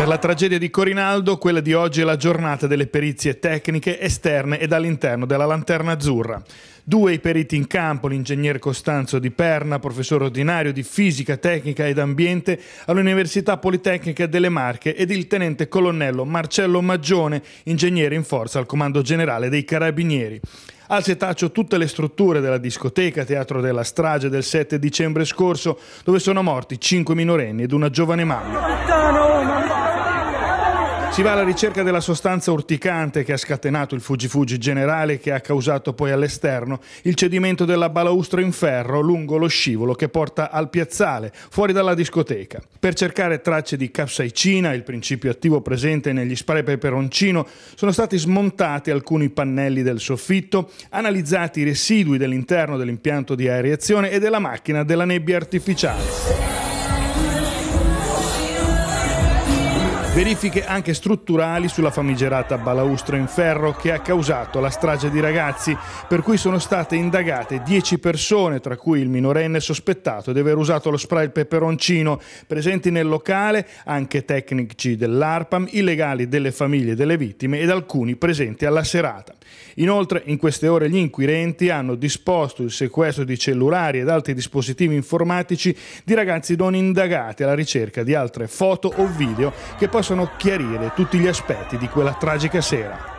Per la tragedia di Corinaldo, quella di oggi è la giornata delle perizie tecniche esterne ed all'interno della Lanterna Azzurra. Due i periti in campo, l'ingegner Costanzo Di Perna, professore ordinario di fisica tecnica ed ambiente all'Università Politecnica delle Marche, ed il tenente colonnello Marcello Maggione, ingegnere in forza al Comando Generale dei Carabinieri. Al setaccio tutte le strutture della discoteca, teatro della strage del 7 dicembre scorso, dove sono morti cinque minorenni ed una giovane mamma. Si va alla ricerca della sostanza urticante che ha scatenato il fuggi-fuggi generale che ha causato poi all'esterno il cedimento della balaustra in ferro lungo lo scivolo che porta al piazzale, fuori dalla discoteca. Per cercare tracce di capsaicina, il principio attivo presente negli spray peperoncino, sono stati smontati alcuni pannelli del soffitto, analizzati i residui dell'interno dell'impianto di aereazione e della macchina della nebbia artificiale. Verifiche anche strutturali sulla famigerata balaustra in ferro che ha causato la strage di ragazzi, per cui sono state indagate 10 persone, tra cui il minorenne sospettato di aver usato lo spray peperoncino. Presenti nel locale anche tecnici dell'ARPAM, i legali delle famiglie delle vittime ed alcuni presenti alla serata. Inoltre, in queste ore gli inquirenti hanno disposto il sequestro di cellulari ed altri dispositivi informatici di ragazzi non indagati alla ricerca di altre foto o video che possono possano chiarire tutti gli aspetti di quella tragica sera.